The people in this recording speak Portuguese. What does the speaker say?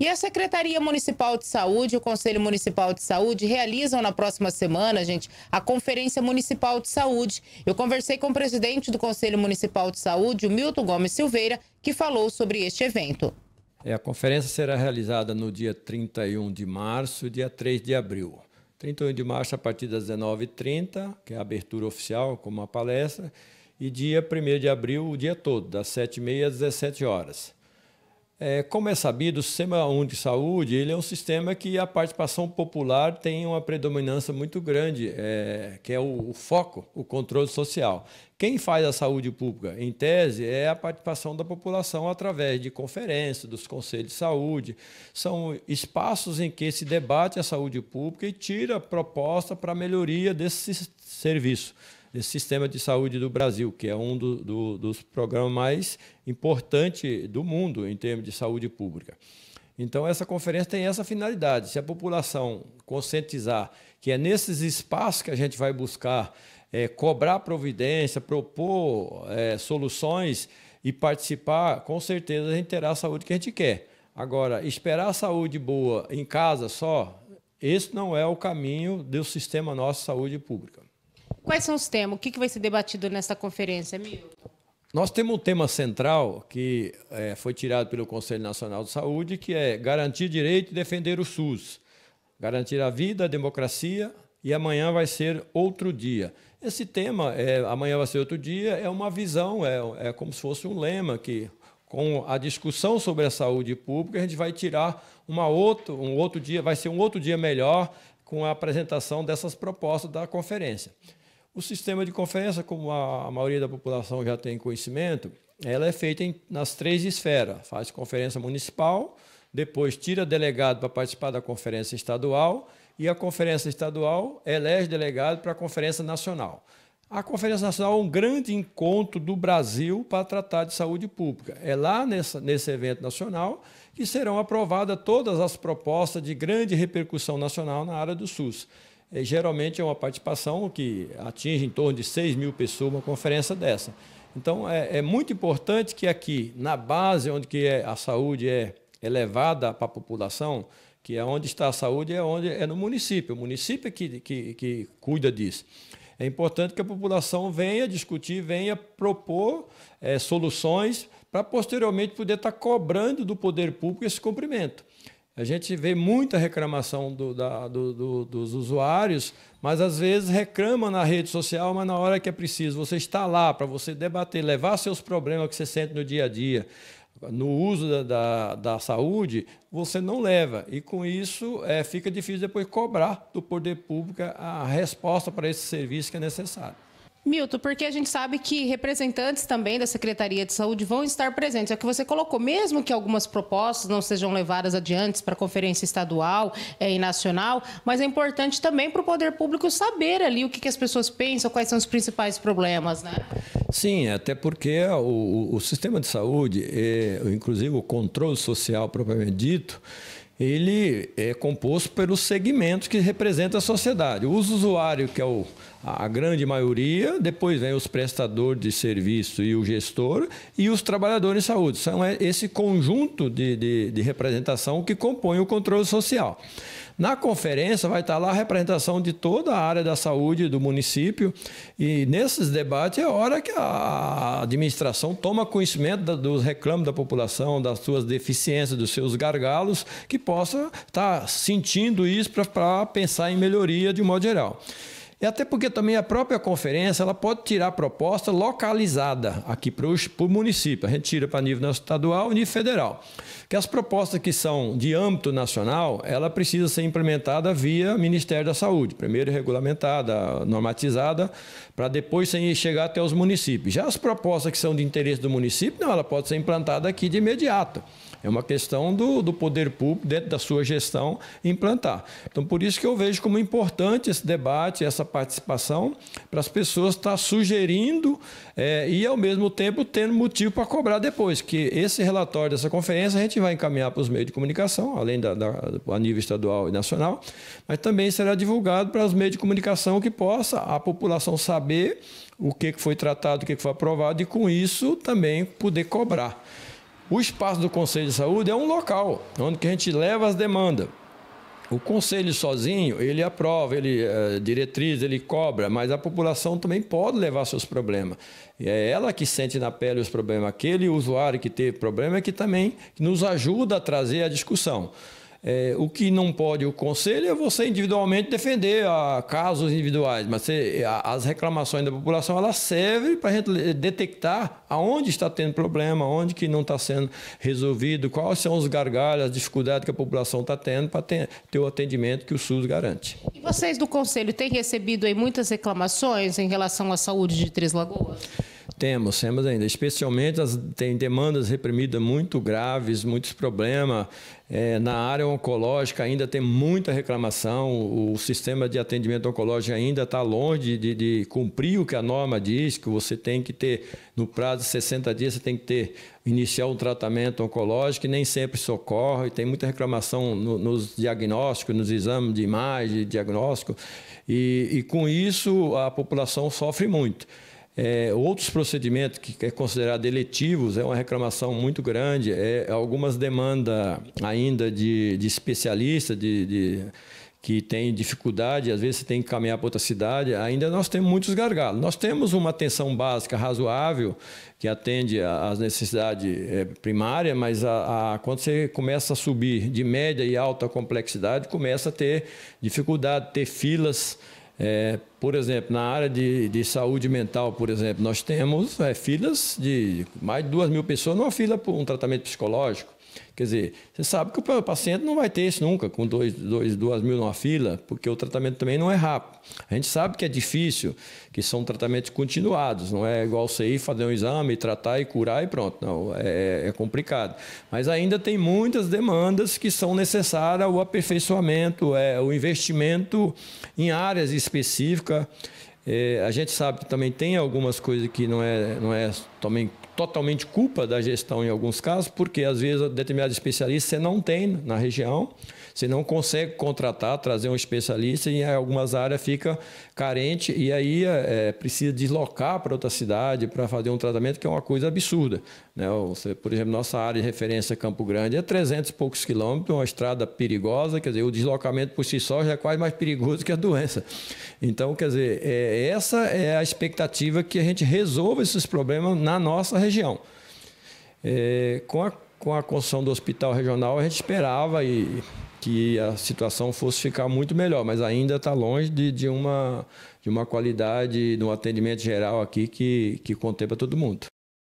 E a Secretaria Municipal de Saúde e o Conselho Municipal de Saúde realizam na próxima semana, gente, a Conferência Municipal de Saúde. Eu conversei com o presidente do Conselho Municipal de Saúde, o Milton Gomes Silveira, que falou sobre este evento. É, a conferência será realizada no dia 31 de março e dia 3 de abril. 31 de março, a partir das 19h30, que é a abertura oficial, como uma palestra, e dia 1 de abril, o dia todo, das 7h30 às 17 horas. É, como é sabido, o Sistema Único de Saúde ele é um sistema que a participação popular tem uma predominância muito grande, é, que é o, o, foco, o controle social. Quem faz a saúde pública, em tese, é a participação da população através de conferências, dos conselhos de saúde. São espaços em que se debate a saúde pública e tira proposta para a melhoria desse serviço esse sistema de saúde do Brasil, que é um do, do, dos programas mais importantes do mundo em termos de saúde pública. Então, essa conferência tem essa finalidade: se a população conscientizar que é nesses espaços que a gente vai buscar é, cobrar providência, propor é, soluções e participar, com certeza a gente terá a saúde que a gente quer. Agora, esperar a saúde boa em casa só, esse não é o caminho do sistema nosso de saúde pública. Quais são os temas? O que, vai ser debatido nessa conferência, Milton? Nós temos um tema central que é, foi tirado pelo Conselho Nacional de Saúde, que é garantir direito e defender o SUS. Garantir a vida, a democracia e amanhã vai ser outro dia. Esse tema, é, amanhã vai ser outro dia, é uma visão, é, é como se fosse um lema que com a discussão sobre a saúde pública, a gente vai tirar uma outro, um outro dia, vai ser um outro dia melhor com a apresentação dessas propostas da conferência. O sistema de conferência, como a maioria da população já tem conhecimento, ela é feita em, nas três esferas. Faz conferência municipal, depois tira delegado para participar da conferência estadual e a conferência estadual elege delegado para a conferência nacional. A Conferência Nacional é um grande encontro do Brasil para tratar de saúde pública. É lá nessa, nesse evento nacional que serão aprovadas todas as propostas de grande repercussão nacional na área do SUS. É, geralmente é uma participação que atinge em torno de 6 mil pessoas uma conferência dessa. Então, é, é muito importante que aqui, na base onde que é, a saúde é elevada para a população, que é onde está a saúde, é, onde, é no município. O município é que, que, que cuida disso. É importante que a população venha discutir, venha propor é, soluções para posteriormente poder estar cobrando do poder público esse cumprimento. A gente vê muita reclamação do, da, do, do, dos usuários, mas às vezes reclama na rede social, mas na hora que é preciso. Você está lá para você debater, levar seus problemas que você sente no dia a dia no uso da, da, da, saúde, você não leva. E com isso é, fica difícil depois cobrar do poder público a resposta para esse serviço que é necessário. Milton, porque a gente sabe que representantes também da Secretaria de Saúde vão estar presentes. É o que você colocou, mesmo que algumas propostas não sejam levadas adiante para a conferência estadual é, e nacional, mas é importante também para o poder público saber ali o que, que, as pessoas pensam, quais são os principais problemas, né? Sim, até porque o, o sistema de saúde, é, inclusive o controle social propriamente dito, ele é composto pelos segmentos que representam a sociedade. O usuário, que é o, a grande maioria, depois vem os prestadores de serviço e o gestor, e os trabalhadores de saúde. São é, esse conjunto de, de, de representação que compõe o controle social. Na conferência vai estar lá a representação de toda a área da saúde do município e nesses debates é hora que a administração toma conhecimento dos reclamos da população, das suas deficiências, dos seus gargalos, que possa estar sentindo isso para pensar em melhoria de um modo geral. E até porque também a própria conferência ela pode tirar proposta localizada aqui para o município. A gente tira para nível estadual e nível federal. Que as propostas que são de âmbito nacional, ela precisa ser implementada via Ministério da Saúde, primeiro regulamentada, normatizada, para depois chegar até os municípios. Já as propostas que são de interesse do município, não, ela pode ser implantada aqui de imediato. É uma questão do, do poder público, dentro da sua gestão, implantar. Então, por isso que eu vejo como importante esse debate, essa participação para as pessoas estar tá sugerindo é, e, ao mesmo tempo, tendo motivo para cobrar depois. Que esse relatório dessa conferência a gente vai encaminhar para os meios de comunicação, além da, da a nível estadual e nacional, mas também será divulgado para os meios de comunicação que possa a população saber o que foi tratado, o que foi aprovado e, com isso, também poder cobrar. O espaço do Conselho de Saúde é um local onde que a gente leva as demandas. O conselho sozinho, ele aprova, ele uh, diretriz, ele cobra, mas a população também pode levar seus problemas. E é ela que sente na pele os problemas. Aquele usuário que teve problema é que também nos ajuda a trazer a discussão. É, o que não pode o conselho é você individualmente defender a ah, casos individuais, mas você, a, as reclamações da população ela servem para a gente detectar aonde está tendo problema, onde que não está sendo resolvido, quais são os gargalhos, as dificuldades que a população está tendo para ter, ter, o atendimento que o SUS garante. E vocês do conselho têm recebido aí muitas reclamações em relação à saúde de Três Lagoas? Temos, temos ainda. Especialmente as, tem demandas reprimidas muito graves, muitos problemas. É, na área oncológica ainda tem muita reclamação. O, o sistema de atendimento oncológico ainda está longe de, de, cumprir o que a norma diz, que você tem que ter, no prazo de 60 dias, você tem que ter, iniciar um tratamento oncológico, que nem sempre socorre. Tem muita reclamação no, nos diagnósticos, nos exames de imagem, diagnóstico. E, e com isso a população sofre muito. É, outros procedimentos que é considerado eletivos é uma reclamação muito grande, é algumas demandas ainda de, de especialista, de, de que tem dificuldade, às vezes tem que caminhar para outra cidade, ainda nós temos muitos gargalos. Nós temos uma atenção básica razoável, que atende às necessidades é, primárias, mas a, a, quando você começa a subir de média e alta complexidade, começa a ter dificuldade, ter filas. É, por exemplo, na área de, de saúde mental, por exemplo, nós temos é, filas de mais de duas mil pessoas numa fila por um tratamento psicológico. Quer dizer, você sabe que o paciente não vai ter isso nunca, com 2 dois, dois, duas mil numa fila, porque o tratamento também não é rápido. A gente sabe que é difícil, que são tratamentos continuados, não é igual você ir fazer um exame, tratar e curar e pronto. Não, é, é complicado. Mas ainda tem muitas demandas que são necessárias o aperfeiçoamento, é, o investimento em áreas específicas é, a gente sabe que também tem algumas coisas que não é, não é também totalmente culpa da gestão em alguns casos, porque às vezes determinado especialista você não tem na região você não consegue contratar, trazer um especialista e em algumas áreas fica carente e aí é, precisa deslocar para outra cidade para fazer um tratamento que é uma coisa absurda. Né? Você, por exemplo, nossa área de referência Campo Grande é 300 e poucos quilômetros, uma estrada perigosa, quer dizer, o deslocamento por si só já é quase mais perigoso que a doença. Então, quer dizer, é, essa é a expectativa que a gente resolva esses problemas na nossa região. É, com a com a construção do hospital regional, a gente esperava e que a situação fosse ficar muito melhor, mas ainda está longe de, de, uma, de uma qualidade, de um atendimento geral aqui que, que contempla todo mundo.